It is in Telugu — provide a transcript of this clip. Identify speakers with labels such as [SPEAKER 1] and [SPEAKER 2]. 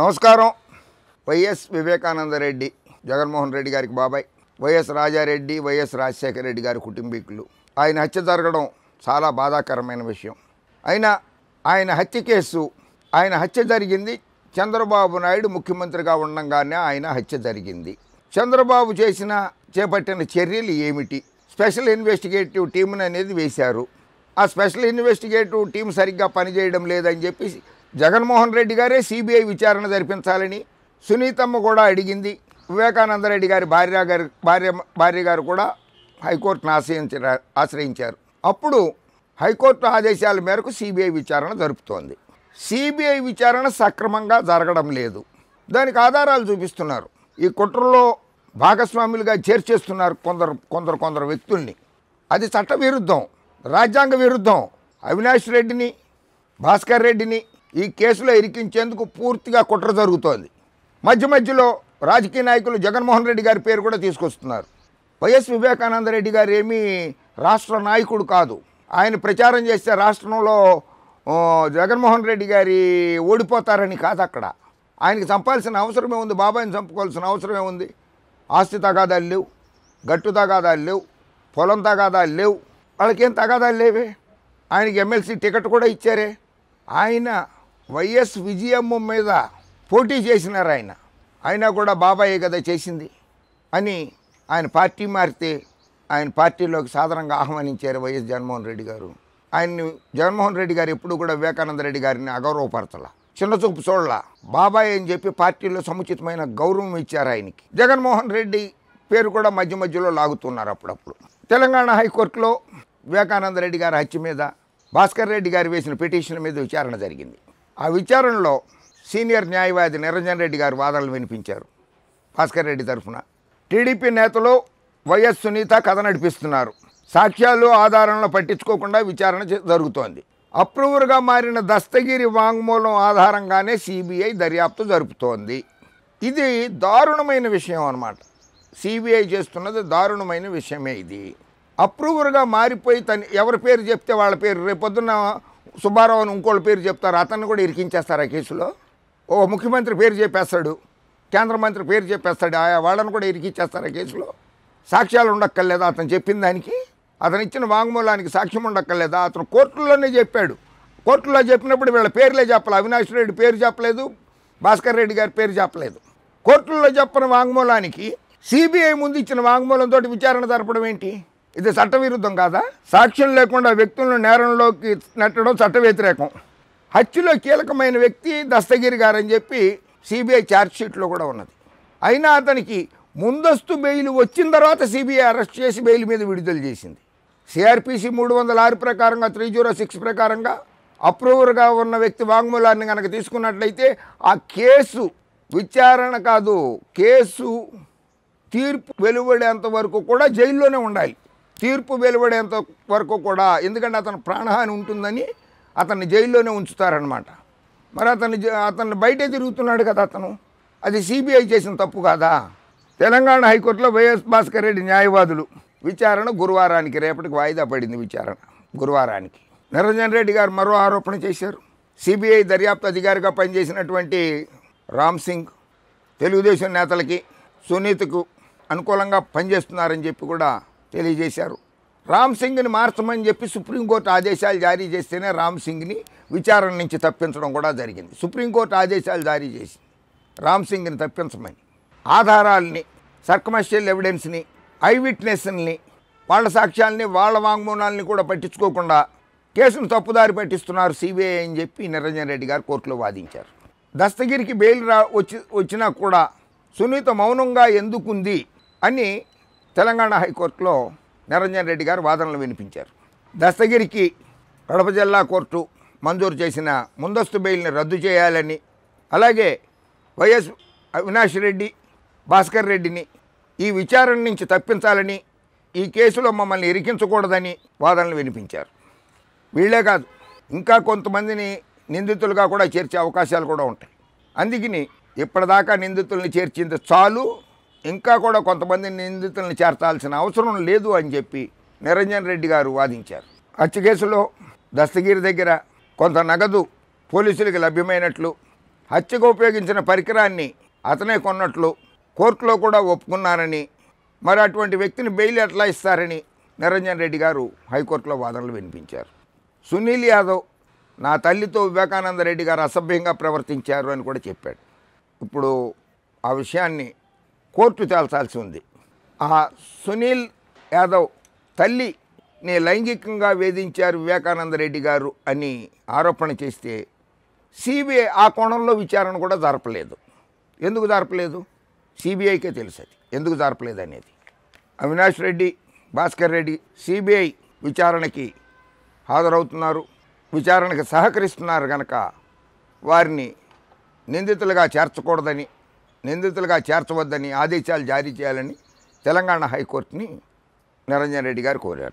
[SPEAKER 1] నమస్కారం వైఎస్ వివేకానంద రెడ్డి జగన్మోహన్ రెడ్డి గారికి బాబాయ్ వైఎస్ రాజారెడ్డి వైఎస్ రాజశేఖర రెడ్డి గారి కుటుంబీకులు ఆయన హత్య జరగడం చాలా బాధాకరమైన విషయం అయినా ఆయన హత్య కేసు ఆయన హత్య జరిగింది చంద్రబాబు నాయుడు ముఖ్యమంత్రిగా ఉండగానే ఆయన హత్య జరిగింది చంద్రబాబు చేసిన చేపట్టిన చర్యలు ఏమిటి స్పెషల్ ఇన్వెస్టిగేటివ్ టీంని అనేది వేశారు ఆ స్పెషల్ ఇన్వెస్టిగేటివ్ టీం సరిగ్గా పనిచేయడం లేదని చెప్పి జగన్మోహన్ రెడ్డి గారే సిబిఐ విచారణ జరిపించాలని సునీతమ్మ కూడా అడిగింది వివేకానందరెడ్డి గారి భార్య గారి భార్య భార్య గారు కూడా హైకోర్టును ఆశ్రయించ ఆశ్రయించారు అప్పుడు హైకోర్టు ఆదేశాల మేరకు సిబిఐ విచారణ జరుపుతోంది సిబిఐ విచారణ సక్రమంగా జరగడం లేదు దానికి ఆధారాలు చూపిస్తున్నారు ఈ కుట్రలో భాగస్వాములుగా చేర్చేస్తున్నారు కొందరు కొందరు కొందరు వ్యక్తుల్ని అది చట్ట విరుద్ధం రాజ్యాంగ విరుద్ధం అవినాష్ రెడ్డిని భాస్కర్ రెడ్డిని ఈ కేసులో ఇరికించేందుకు పూర్తిగా కుట్ర జరుగుతోంది మధ్య మధ్యలో రాజకీయ నాయకులు జగన్మోహన్ రెడ్డి గారి పేరు కూడా తీసుకొస్తున్నారు వైఎస్ వివేకానంద రెడ్డి గారు ఏమీ రాష్ట్ర నాయకుడు కాదు ఆయన ప్రచారం చేస్తే రాష్ట్రంలో జగన్మోహన్ రెడ్డి గారి ఓడిపోతారని కాదు అక్కడ ఆయనకి చంపాల్సిన అవసరమే ఉంది బాబాయిని చంపుకోవాల్సిన అవసరమే ఉంది ఆస్తి తగాదాలు లేవు గట్టు తగాదాలు లేవు పొలం తగాదాలు లేవు వాళ్ళకేం తగాదాలు లేవే ఆయనకి ఎమ్మెల్సీ టికెట్ కూడా ఇచ్చారే ఆయన వైఎస్ విజయమ్మ మీద పోటీ చేసినారు ఆయన ఆయన కూడా బాబాయే కదా చేసింది అని ఆయన పార్టీ మారితే ఆయన పార్టీలోకి సాధారణంగా ఆహ్వానించారు వైఎస్ జగన్మోహన్ రెడ్డి గారు ఆయన్ని జగన్మోహన్ రెడ్డి గారు ఎప్పుడు కూడా వివేకానంద రెడ్డి గారిని అగౌరవపరచలా చిన్న చూపు చూడలా బాబాయ్ అని చెప్పి పార్టీలో సముచితమైన గౌరవం ఇచ్చారు ఆయనకి జగన్మోహన్ రెడ్డి పేరు కూడా మధ్య మధ్యలో లాగుతున్నారు అప్పుడప్పుడు తెలంగాణ హైకోర్టులో వివేకానంద రెడ్డి గారి హత్య మీద భాస్కర్ రెడ్డి గారు వేసిన పిటిషన్ మీద విచారణ జరిగింది ఆ విచారణలో సీనియర్ న్యాయవాది నిరంజన్ రెడ్డి గారు వాదనలు వినిపించారు భాస్కర్ రెడ్డి తరఫున టీడీపీ నేతలు వైఎస్ సునీత కథ నడిపిస్తున్నారు సాక్ష్యాలు ఆధారాలను పట్టించుకోకుండా విచారణ జరుగుతోంది అప్రూవర్గా మారిన దస్తగిరి వాంగ్మూలం ఆధారంగానే సిబిఐ దర్యాప్తు జరుపుతోంది ఇది దారుణమైన విషయం అనమాట సిబిఐ చేస్తున్నది దారుణమైన విషయమే ఇది అప్రూవర్గా మారిపోయి తను ఎవరి పేరు చెప్తే వాళ్ళ పేరు రేపొద్దున సుబ్బారావు అని ఇంకోళ్ళ పేరు చెప్తారు అతన్ని కూడా ఇరికించేస్తారు ఆ కేసులో ఓ ముఖ్యమంత్రి పేరు చెప్పేస్తాడు కేంద్ర మంత్రి పేరు చెప్పేస్తాడు ఆయా వాళ్ళని కూడా ఇరికించేస్తారు ఆ కేసులో సాక్ష్యాలు ఉండక్కర్లేదా అతను చెప్పిన దానికి అతను ఇచ్చిన వాంగ్మూలానికి సాక్ష్యం ఉండక్కర్లేదా అతను కోర్టుల్లోనే చెప్పాడు కోర్టులో చెప్పినప్పుడు వీళ్ళ పేర్లే చెప్పలేదు అవినాష్ రెడ్డి పేరు చెప్పలేదు భాస్కర్ రెడ్డి గారి పేరు చెప్పలేదు కోర్టుల్లో చెప్పిన వాంగ్మూలానికి సిబిఐ ముందు ఇచ్చిన వాంగ్మూలంతో విచారణ జరపడం ఏంటి ఇది చట్టవిరుద్ధం కాదా సాక్ష్యం లేకుండా వ్యక్తులను నేరంలోకి నెట్టడం చట్ట వ్యతిరేకం హత్యలో కీలకమైన వ్యక్తి దస్తగిరి గారని చెప్పి సిబిఐ ఛార్జ్షీట్లో కూడా ఉన్నది అయినా అతనికి ముందస్తు బెయిల్ వచ్చిన తర్వాత సిబిఐ అరెస్ట్ చేసి బెయిల్ మీద విడుదల చేసింది సిఆర్పిసి మూడు వందల ఆరు ప్రకారంగా త్రీ జీరో సిక్స్ ప్రకారంగా అప్రూవర్గా ఉన్న వ్యక్తి వాంగ్మూలాన్ని కనుక తీసుకున్నట్లయితే ఆ కేసు విచారణ కాదు కేసు తీర్పు వెలువడేంత వరకు కూడా జైల్లోనే ఉండాలి తీర్పు వెలువడేంత వరకు కూడా ఎందుకంటే అతను ప్రాణహాని ఉంటుందని అతన్ని జైల్లోనే ఉంచుతారనమాట మరి అతను అతను బయటే తిరుగుతున్నాడు కదా అతను అది సిబిఐ చేసిన తప్పు కాదా తెలంగాణ హైకోర్టులో వైఎస్ భాస్కర్ రెడ్డి న్యాయవాదులు విచారణ గురువారానికి రేపటికి వాయిదా పడింది విచారణ గురువారానికి నిరంజన్ రెడ్డి గారు మరో ఆరోపణ చేశారు సిబిఐ దర్యాప్తు అధికారిగా పనిచేసినటువంటి రామ్ సింగ్ తెలుగుదేశం నేతలకి సునీతకు అనుకూలంగా పనిచేస్తున్నారని చెప్పి కూడా తెలియజేశారు రామ్ సింగ్ని మార్చమని చెప్పి సుప్రీంకోర్టు ఆదేశాలు జారీ చేస్తేనే రామ్ సింగ్ని విచారణ నుంచి తప్పించడం కూడా జరిగింది సుప్రీంకోర్టు ఆదేశాలు జారీ చేసి రామ్ సింగ్ని తప్పించమని ఆధారాలని సర్కమస్టియల్ ఎవిడెన్స్ని ఐ విట్నెస్ని వాళ్ళ సాక్ష్యాలని వాళ్ళ వాంగ్మూలాలని కూడా పట్టించుకోకుండా కేసును తప్పుదారి పట్టిస్తున్నారు సిబిఐ అని చెప్పి నిరంజన్ రెడ్డి గారు కోర్టులో వాదించారు దస్తగిరికి బెయిల్ రా వచ్చి వచ్చినా కూడా సునీత మౌనంగా ఎందుకుంది అని తెలంగాణ హైకోర్టులో నిరంజన్ రెడ్డి గారు వాదనలు వినిపించారు దస్తగిరికి కడప జిల్లా కోర్టు మంజూరు చేసిన ముందస్తు బెయిల్ని రద్దు చేయాలని అలాగే వైఎస్ అవినాష్ రెడ్డి భాస్కర్ రెడ్డిని ఈ విచారణ నుంచి తప్పించాలని ఈ కేసులో మమ్మల్ని ఇరికించకూడదని వాదనలు వినిపించారు వీళ్ళే కాదు ఇంకా కొంతమందిని నిందితులుగా కూడా చేర్చే అవకాశాలు కూడా ఉంటాయి అందుకని ఇప్పటిదాకా నిందితుల్ని చేర్చింది చాలు ఇంకా కూడా కొంతమంది నిందితులను చేర్చాల్సిన అవసరం లేదు అని చెప్పి నిరంజన్ రెడ్డి గారు వాదించారు హత్య కేసులో దస్తగిరి దగ్గర కొంత నగదు పోలీసులకు లభ్యమైనట్లు హత్యకు ఉపయోగించిన పరికరాన్ని అతనే కొన్నట్లు కోర్టులో కూడా ఒప్పుకున్నారని మరి అటువంటి వ్యక్తిని బెయిల్ ఎట్లా ఇస్తారని నిరంజన్ రెడ్డి గారు హైకోర్టులో వాదనలు వినిపించారు సునీల్ యాదవ్ నా తల్లితో వివేకానంద రెడ్డి గారు అసభ్యంగా ప్రవర్తించారు అని కూడా చెప్పాడు ఇప్పుడు ఆ విషయాన్ని కోర్టు తేల్చాల్సి ఉంది ఆ సునీల్ యాదవ్ తల్లిని లైంగికంగా వేధించారు వివేకానందరెడ్డి గారు అని ఆరోపణ చేస్తే సిబిఐ ఆ కోణంలో విచారణ కూడా జరపలేదు ఎందుకు జరపలేదు సిబిఐకే తెలుసది ఎందుకు జరపలేదు అనేది అవినాష్ రెడ్డి భాస్కర్ రెడ్డి సిబిఐ విచారణకి హాజరవుతున్నారు విచారణకు సహకరిస్తున్నారు కనుక వారిని నిందితులుగా చేర్చకూడదని నిందితులుగా చేర్చవద్దని ఆదేశాలు జారీ చేయాలని తెలంగాణ హైకోర్టుని నిరంజన్ రెడ్డి గారు కోరారు